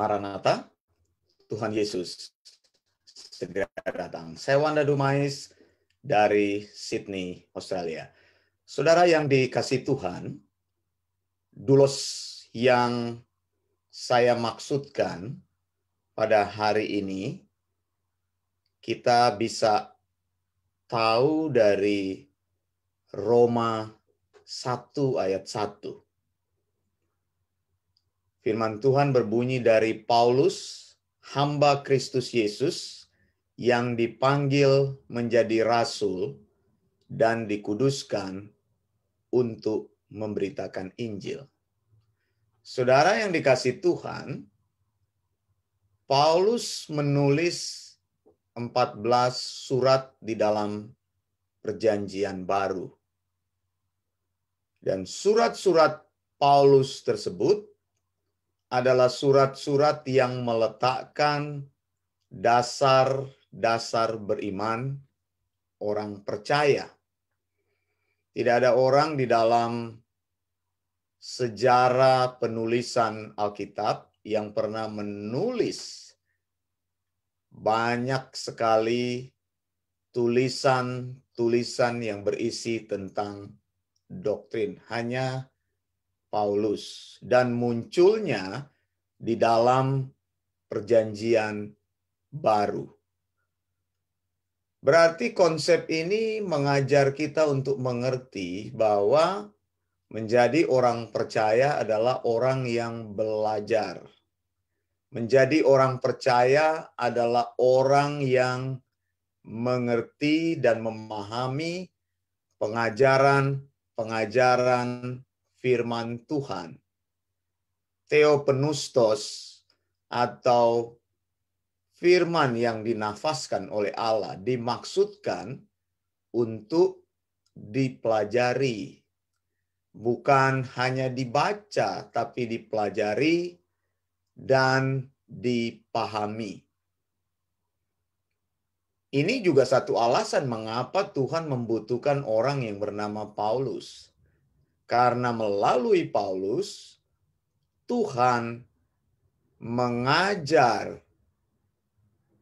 Maranatha, Tuhan Yesus segera datang. Saya Wanda Dumais dari Sydney, Australia. Saudara yang dikasih Tuhan, dulos yang saya maksudkan pada hari ini, kita bisa tahu dari Roma 1 ayat 1 Firman Tuhan berbunyi dari Paulus, hamba Kristus Yesus yang dipanggil menjadi rasul dan dikuduskan untuk memberitakan Injil. Saudara yang dikasih Tuhan, Paulus menulis 14 surat di dalam perjanjian baru. Dan surat-surat Paulus tersebut adalah surat-surat yang meletakkan dasar-dasar beriman orang percaya. Tidak ada orang di dalam sejarah penulisan Alkitab yang pernah menulis banyak sekali tulisan-tulisan yang berisi tentang doktrin. Hanya Paulus dan munculnya di dalam perjanjian baru. Berarti konsep ini mengajar kita untuk mengerti bahwa menjadi orang percaya adalah orang yang belajar. Menjadi orang percaya adalah orang yang mengerti dan memahami pengajaran-pengajaran firman Tuhan. Theopenustos atau firman yang dinafaskan oleh Allah dimaksudkan untuk dipelajari. Bukan hanya dibaca, tapi dipelajari dan dipahami. Ini juga satu alasan mengapa Tuhan membutuhkan orang yang bernama Paulus karena melalui Paulus, Tuhan mengajar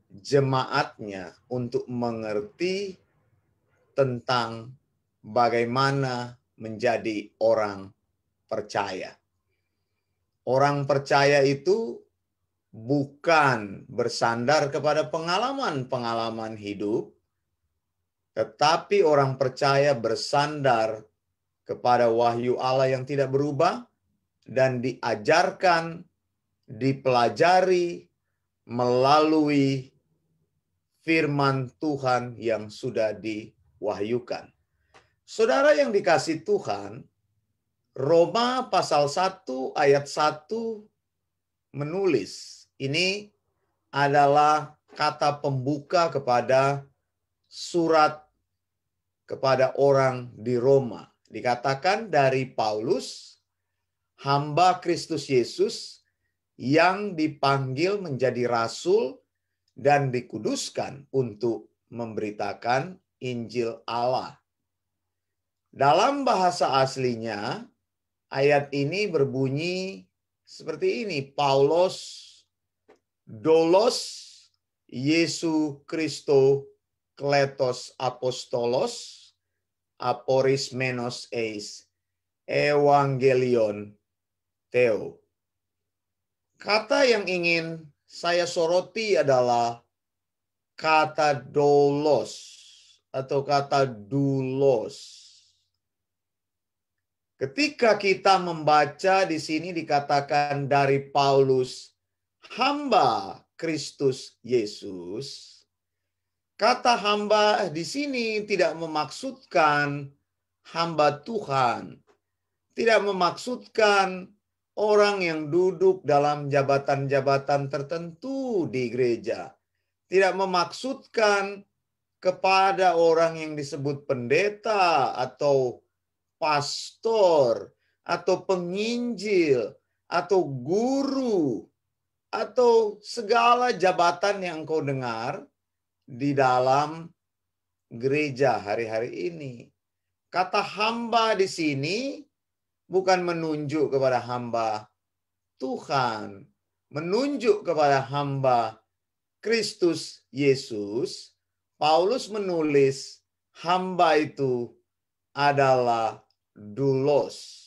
jemaatnya untuk mengerti tentang bagaimana menjadi orang percaya. Orang percaya itu bukan bersandar kepada pengalaman-pengalaman hidup, tetapi orang percaya bersandar kepada wahyu Allah yang tidak berubah dan diajarkan, dipelajari melalui firman Tuhan yang sudah diwahyukan. Saudara yang dikasih Tuhan, Roma pasal 1 ayat 1 menulis, ini adalah kata pembuka kepada surat kepada orang di Roma. Dikatakan dari Paulus, hamba Kristus Yesus yang dipanggil menjadi rasul dan dikuduskan untuk memberitakan Injil Allah. Dalam bahasa aslinya, ayat ini berbunyi seperti ini, Paulus dolos Yesu Kristo kletos apostolos aporis menos eis evangelion teo Kata yang ingin saya soroti adalah kata dolos atau kata dulos. Ketika kita membaca di sini dikatakan dari Paulus hamba Kristus Yesus, Kata hamba eh, di sini tidak memaksudkan hamba Tuhan. Tidak memaksudkan orang yang duduk dalam jabatan-jabatan tertentu di gereja. Tidak memaksudkan kepada orang yang disebut pendeta atau pastor atau penginjil atau guru atau segala jabatan yang kau dengar di dalam gereja hari-hari ini. Kata hamba di sini bukan menunjuk kepada hamba Tuhan, menunjuk kepada hamba Kristus Yesus. Paulus menulis hamba itu adalah dulos.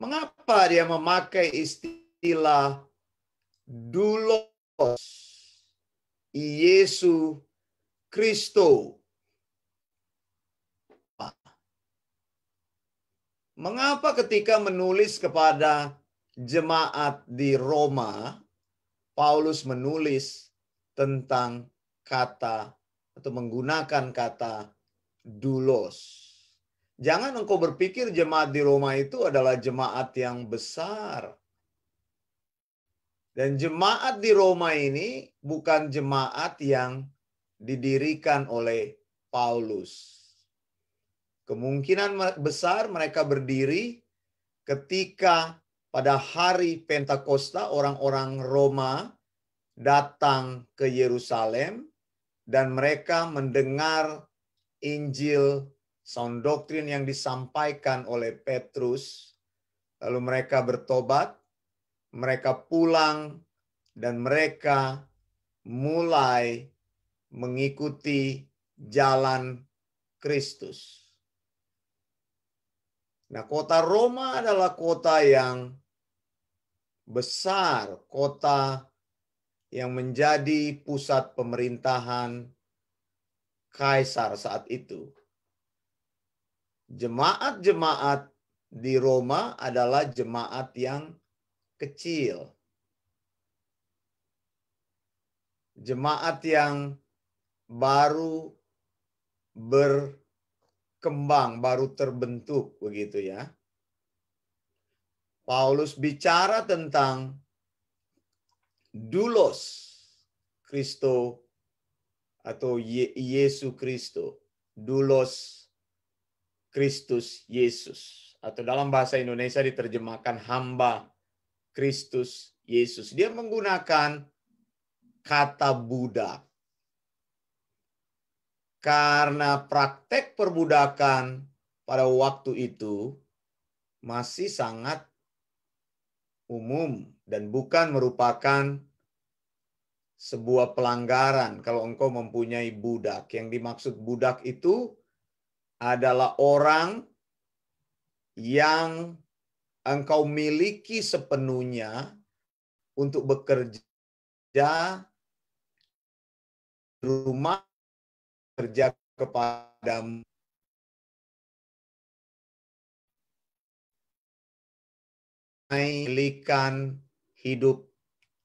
Mengapa dia memakai istilah dulos? Yesu Kristo. Mengapa ketika menulis kepada jemaat di Roma, Paulus menulis tentang kata atau menggunakan kata dulos. Jangan engkau berpikir jemaat di Roma itu adalah jemaat yang besar. Dan jemaat di Roma ini bukan jemaat yang didirikan oleh Paulus. Kemungkinan besar mereka berdiri ketika pada hari Pentakosta orang-orang Roma datang ke Yerusalem dan mereka mendengar Injil sound doktrin yang disampaikan oleh Petrus lalu mereka bertobat mereka pulang dan mereka mulai mengikuti jalan Kristus. Nah, kota Roma adalah kota yang besar, kota yang menjadi pusat pemerintahan kaisar saat itu. Jemaat-jemaat di Roma adalah jemaat yang kecil. Jemaat yang baru berkembang, baru terbentuk begitu ya. Paulus bicara tentang dulos Kristo atau Yesus Kristo, dulos Kristus Yesus atau dalam bahasa Indonesia diterjemahkan hamba Kristus Yesus. Dia menggunakan kata budak. Karena praktek perbudakan pada waktu itu masih sangat umum dan bukan merupakan sebuah pelanggaran kalau engkau mempunyai budak. Yang dimaksud budak itu adalah orang yang engkau miliki sepenuhnya untuk bekerja rumah kerja kepadamu milikan hidup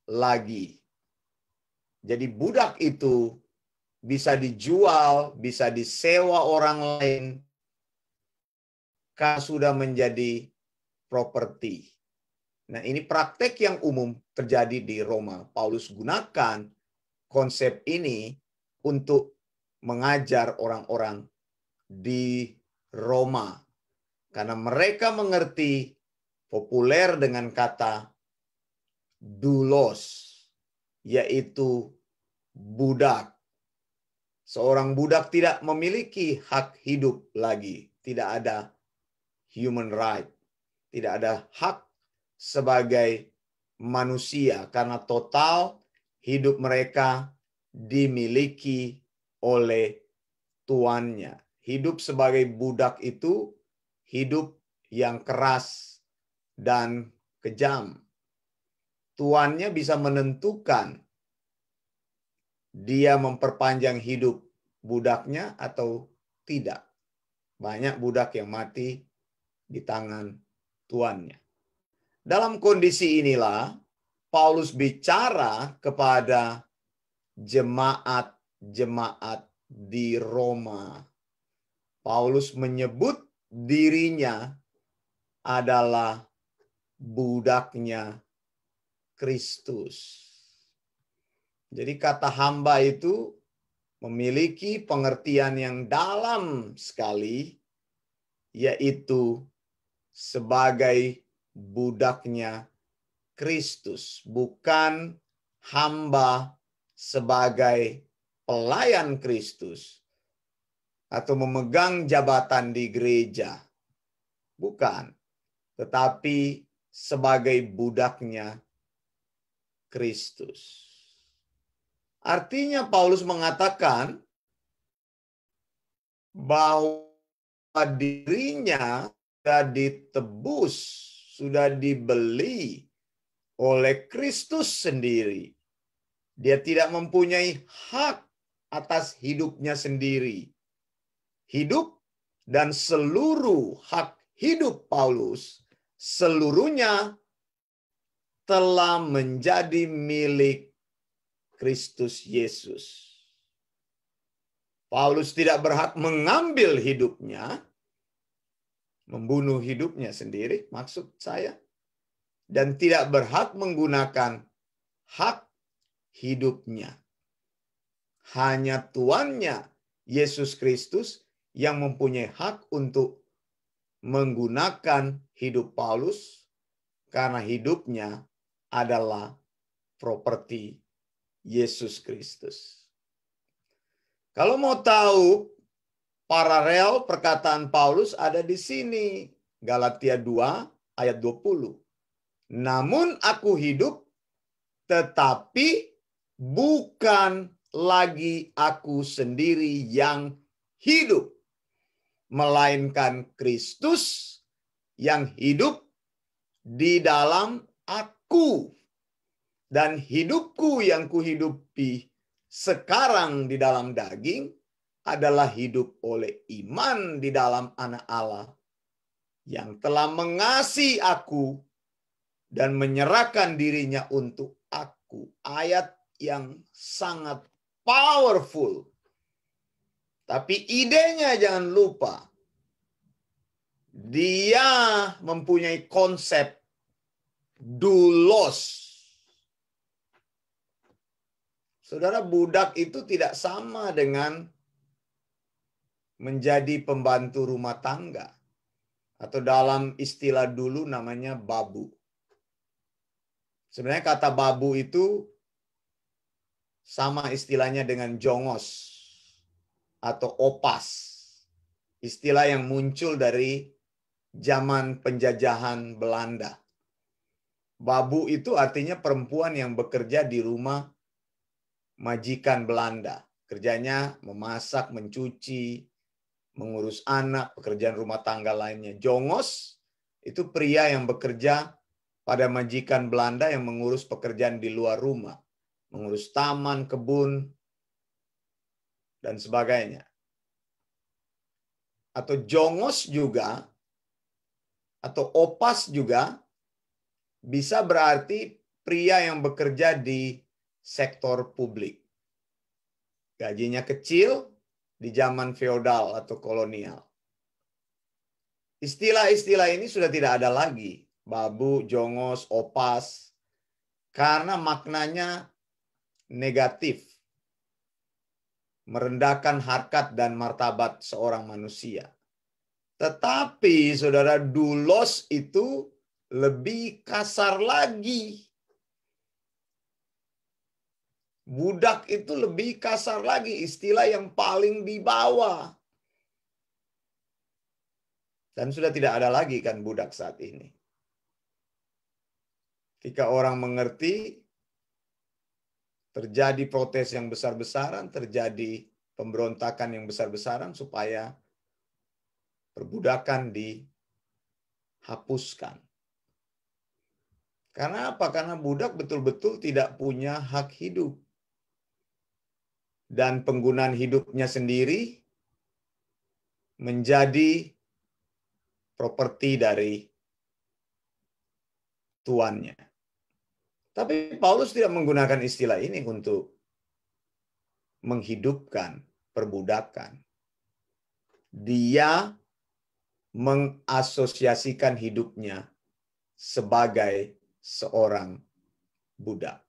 lagi. Jadi budak itu bisa dijual, bisa disewa orang lain, Kau sudah menjadi properti. Nah, ini praktek yang umum terjadi di Roma. Paulus gunakan konsep ini untuk mengajar orang-orang di Roma karena mereka mengerti populer dengan kata dulos yaitu budak. Seorang budak tidak memiliki hak hidup lagi, tidak ada human right tidak ada hak sebagai manusia karena total hidup mereka dimiliki oleh tuannya. Hidup sebagai budak itu hidup yang keras dan kejam. Tuannya bisa menentukan dia memperpanjang hidup budaknya atau tidak. Banyak budak yang mati di tangan tuannya. Dalam kondisi inilah Paulus bicara kepada jemaat-jemaat di Roma. Paulus menyebut dirinya adalah budaknya Kristus. Jadi kata hamba itu memiliki pengertian yang dalam sekali yaitu sebagai budaknya Kristus, bukan hamba sebagai pelayan Kristus atau memegang jabatan di gereja. Bukan, tetapi sebagai budaknya Kristus. Artinya Paulus mengatakan bahwa dirinya sudah ditebus, sudah dibeli oleh Kristus sendiri. Dia tidak mempunyai hak atas hidupnya sendiri. Hidup dan seluruh hak hidup Paulus seluruhnya telah menjadi milik Kristus Yesus. Paulus tidak berhak mengambil hidupnya, membunuh hidupnya sendiri, maksud saya, dan tidak berhak menggunakan hak hidupnya. Hanya tuannya, Yesus Kristus, yang mempunyai hak untuk menggunakan hidup Paulus karena hidupnya adalah properti Yesus Kristus. Kalau mau tahu paralel perkataan Paulus ada di sini. Galatia 2 ayat 20. Namun aku hidup tetapi bukan lagi aku sendiri yang hidup melainkan Kristus yang hidup di dalam aku dan hidupku yang kuhidupi sekarang di dalam daging adalah hidup oleh iman di dalam anak Allah yang telah mengasihi aku dan menyerahkan dirinya untuk aku. Ayat yang sangat powerful. Tapi idenya jangan lupa. Dia mempunyai konsep dulos. Saudara, budak itu tidak sama dengan menjadi pembantu rumah tangga atau dalam istilah dulu namanya babu. Sebenarnya kata babu itu sama istilahnya dengan jongos atau opas. Istilah yang muncul dari zaman penjajahan Belanda. Babu itu artinya perempuan yang bekerja di rumah majikan Belanda. Kerjanya memasak, mencuci, mengurus anak, pekerjaan rumah tangga lainnya. Jongos itu pria yang bekerja pada majikan Belanda yang mengurus pekerjaan di luar rumah, mengurus taman, kebun, dan sebagainya. Atau jongos juga, atau opas juga, bisa berarti pria yang bekerja di sektor publik. Gajinya kecil, di zaman feodal atau kolonial. Istilah-istilah ini sudah tidak ada lagi. Babu, jongos, opas. Karena maknanya negatif. Merendahkan harkat dan martabat seorang manusia. Tetapi saudara dulos itu lebih kasar lagi. Budak itu lebih kasar lagi, istilah yang paling dibawa Dan sudah tidak ada lagi kan budak saat ini. Ketika orang mengerti, terjadi protes yang besar-besaran, terjadi pemberontakan yang besar-besaran supaya perbudakan dihapuskan. Karena apa? Karena budak betul-betul tidak punya hak hidup dan penggunaan hidupnya sendiri menjadi properti dari tuannya. Tapi Paulus tidak menggunakan istilah ini untuk menghidupkan perbudakan. Dia mengasosiasikan hidupnya sebagai seorang budak.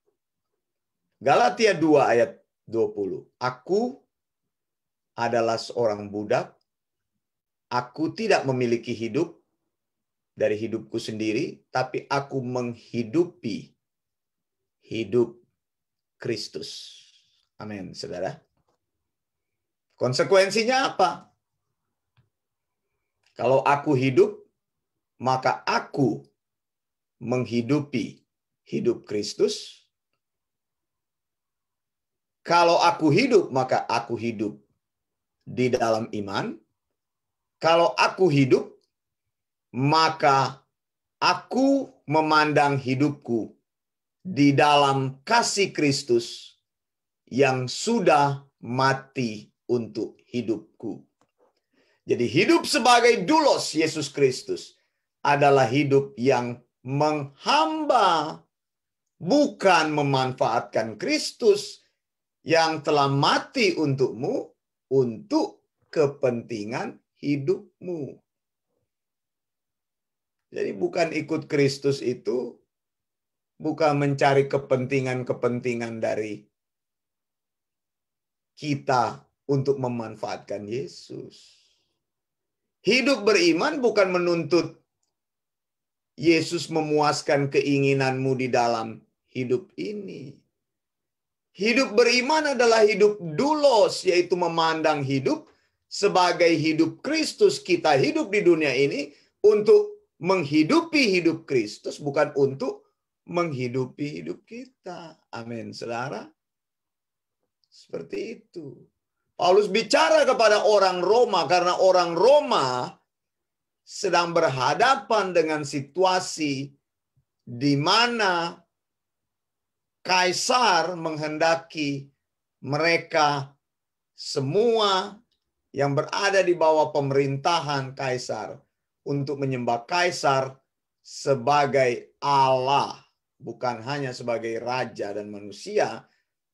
Galatia 2 ayat 20. Aku adalah seorang budak. Aku tidak memiliki hidup dari hidupku sendiri, tapi aku menghidupi hidup Kristus. Amin, saudara. Konsekuensinya apa? Kalau aku hidup, maka aku menghidupi hidup Kristus. Kalau aku hidup, maka aku hidup di dalam iman. Kalau aku hidup, maka aku memandang hidupku di dalam kasih Kristus yang sudah mati untuk hidupku. Jadi hidup sebagai dulos Yesus Kristus adalah hidup yang menghamba bukan memanfaatkan Kristus yang telah mati untukmu untuk kepentingan hidupmu. Jadi bukan ikut Kristus itu bukan mencari kepentingan-kepentingan dari kita untuk memanfaatkan Yesus. Hidup beriman bukan menuntut Yesus memuaskan keinginanmu di dalam hidup ini. Hidup beriman adalah hidup dulos, yaitu memandang hidup sebagai hidup Kristus. Kita hidup di dunia ini untuk menghidupi hidup Kristus, bukan untuk menghidupi hidup kita. Amin, saudara. Seperti itu. Paulus bicara kepada orang Roma karena orang Roma sedang berhadapan dengan situasi di mana kaisar menghendaki mereka semua yang berada di bawah pemerintahan kaisar untuk menyembah kaisar sebagai Allah, bukan hanya sebagai raja dan manusia,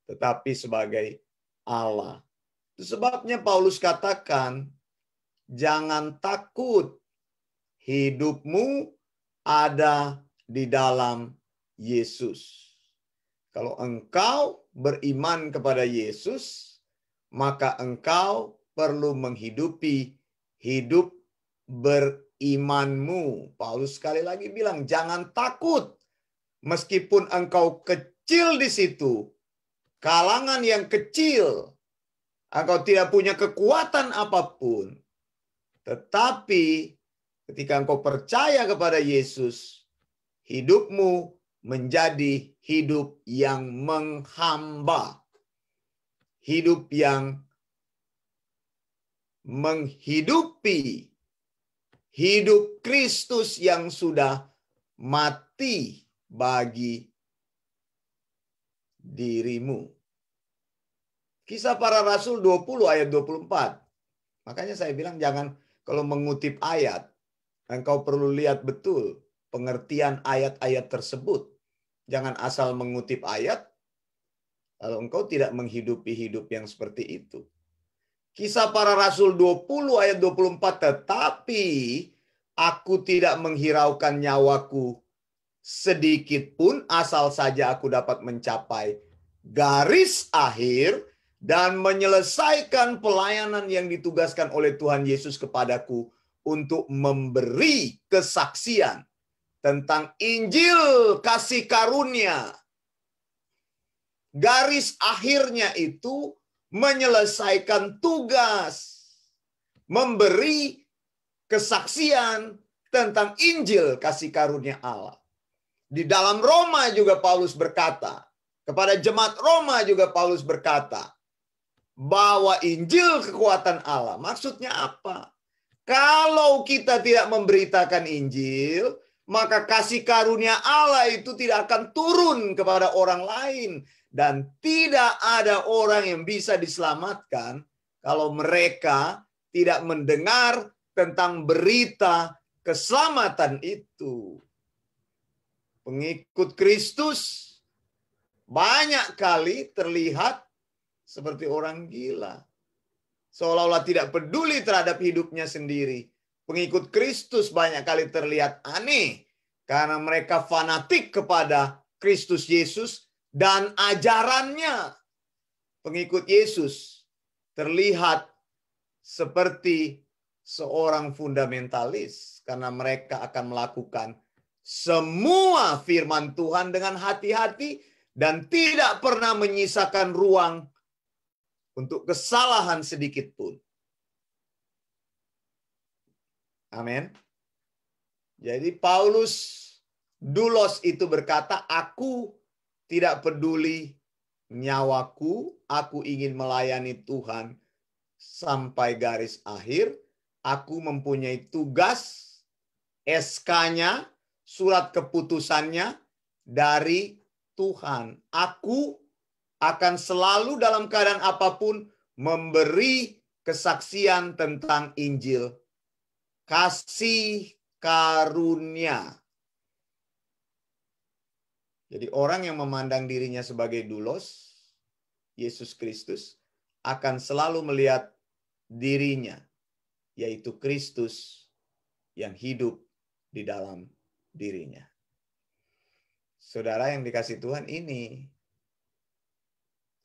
tetapi sebagai Allah. Itu sebabnya Paulus katakan, "Jangan takut, hidupmu ada di dalam Yesus." Kalau engkau beriman kepada Yesus, maka engkau perlu menghidupi hidup berimanmu. Paulus sekali lagi bilang, jangan takut. Meskipun engkau kecil di situ, kalangan yang kecil, engkau tidak punya kekuatan apapun. Tetapi ketika engkau percaya kepada Yesus, hidupmu menjadi hidup yang menghamba, hidup yang menghidupi hidup Kristus yang sudah mati bagi dirimu. Kisah para rasul 20 ayat 24. Makanya saya bilang jangan kalau mengutip ayat, engkau perlu lihat betul pengertian ayat-ayat tersebut. Jangan asal mengutip ayat, kalau engkau tidak menghidupi hidup yang seperti itu. Kisah para rasul 20 ayat 24, tetapi aku tidak menghiraukan nyawaku sedikit pun asal saja aku dapat mencapai garis akhir dan menyelesaikan pelayanan yang ditugaskan oleh Tuhan Yesus kepadaku untuk memberi kesaksian tentang Injil kasih karunia. Garis akhirnya itu menyelesaikan tugas, memberi kesaksian tentang Injil kasih karunia Allah. Di dalam Roma juga Paulus berkata, kepada jemaat Roma juga Paulus berkata, bahwa Injil kekuatan Allah. Maksudnya apa? Kalau kita tidak memberitakan Injil, maka kasih karunia Allah itu tidak akan turun kepada orang lain dan tidak ada orang yang bisa diselamatkan kalau mereka tidak mendengar tentang berita keselamatan itu. Pengikut Kristus banyak kali terlihat seperti orang gila. Seolah-olah tidak peduli terhadap hidupnya sendiri pengikut Kristus banyak kali terlihat aneh karena mereka fanatik kepada Kristus Yesus dan ajarannya. Pengikut Yesus terlihat seperti seorang fundamentalis karena mereka akan melakukan semua firman Tuhan dengan hati-hati dan tidak pernah menyisakan ruang untuk kesalahan sedikit pun. Amin. Jadi Paulus Dulos itu berkata, "Aku tidak peduli nyawaku, aku ingin melayani Tuhan sampai garis akhir. Aku mempunyai tugas SK-nya, surat keputusannya dari Tuhan. Aku akan selalu dalam keadaan apapun memberi kesaksian tentang Injil kasih karunia. Jadi orang yang memandang dirinya sebagai dulos, Yesus Kristus, akan selalu melihat dirinya, yaitu Kristus yang hidup di dalam dirinya. Saudara yang dikasih Tuhan ini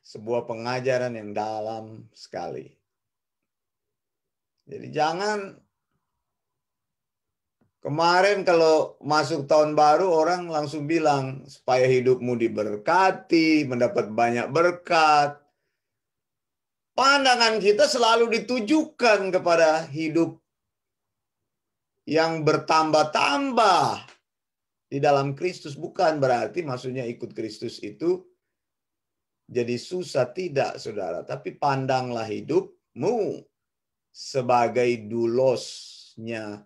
sebuah pengajaran yang dalam sekali. Jadi jangan Kemarin kalau masuk tahun baru orang langsung bilang supaya hidupmu diberkati, mendapat banyak berkat. Pandangan kita selalu ditujukan kepada hidup yang bertambah-tambah di dalam Kristus. Bukan berarti maksudnya ikut Kristus itu jadi susah. Tidak, saudara. Tapi pandanglah hidupmu sebagai dulosnya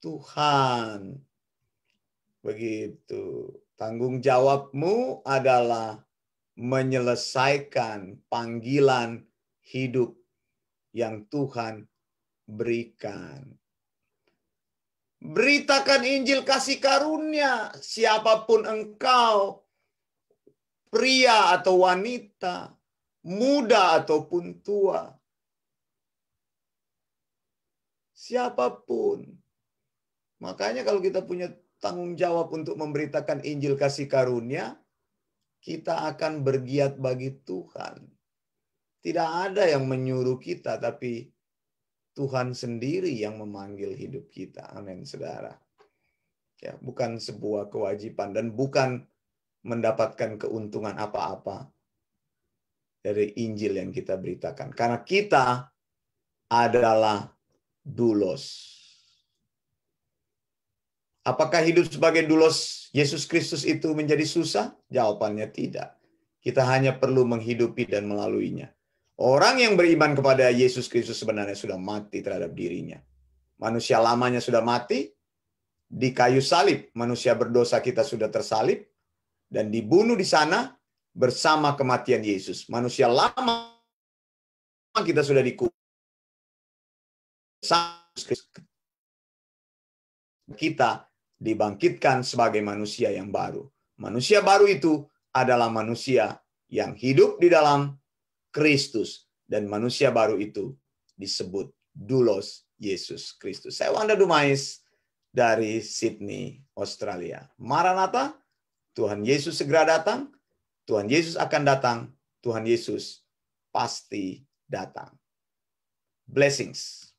Tuhan. Begitu. Tanggung jawabmu adalah menyelesaikan panggilan hidup yang Tuhan berikan. Beritakan Injil kasih karunia siapapun engkau, pria atau wanita, muda ataupun tua. Siapapun Makanya kalau kita punya tanggung jawab untuk memberitakan Injil kasih karunia, kita akan bergiat bagi Tuhan. Tidak ada yang menyuruh kita, tapi Tuhan sendiri yang memanggil hidup kita. Amin, saudara. Ya, bukan sebuah kewajiban dan bukan mendapatkan keuntungan apa-apa dari Injil yang kita beritakan. Karena kita adalah dulos Apakah hidup sebagai dulos Yesus Kristus itu menjadi susah? Jawabannya tidak. Kita hanya perlu menghidupi dan melaluinya. Orang yang beriman kepada Yesus Kristus sebenarnya sudah mati terhadap dirinya. Manusia lamanya sudah mati. Di kayu salib, manusia berdosa kita sudah tersalib. Dan dibunuh di sana bersama kematian Yesus. Manusia lama kita sudah dikubur. Kita dibangkitkan sebagai manusia yang baru. Manusia baru itu adalah manusia yang hidup di dalam Kristus dan manusia baru itu disebut Dulos Yesus Kristus. Saya Wanda Dumais dari Sydney, Australia. Maranatha, Tuhan Yesus segera datang. Tuhan Yesus akan datang. Tuhan Yesus pasti datang. Blessings.